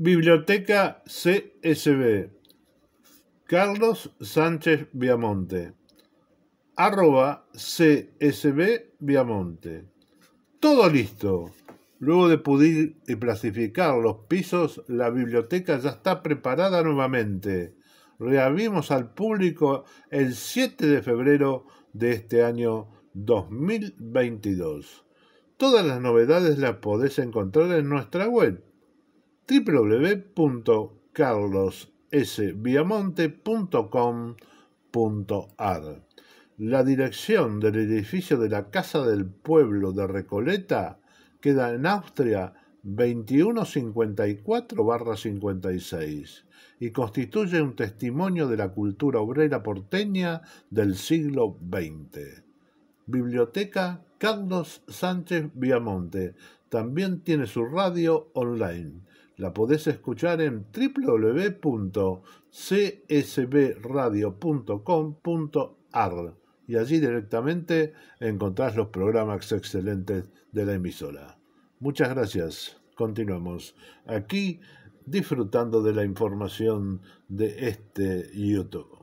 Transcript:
Biblioteca CSB. Carlos Sánchez Viamonte. Arroba CSB Viamonte. Todo listo. Luego de pudir y clasificar los pisos, la biblioteca ya está preparada nuevamente. Reabrimos al público el 7 de febrero de este año 2022. Todas las novedades las podés encontrar en nuestra web www.carlossviamonte.com.ar. La dirección del edificio de la Casa del Pueblo de Recoleta queda en Austria 2154-56 y constituye un testimonio de la cultura obrera porteña del siglo XX. Biblioteca Carlos Sánchez Viamonte. También tiene su radio online la podés escuchar en www.csbradio.com.ar y allí directamente encontrás los programas excelentes de la emisora. Muchas gracias. Continuamos aquí disfrutando de la información de este YouTube.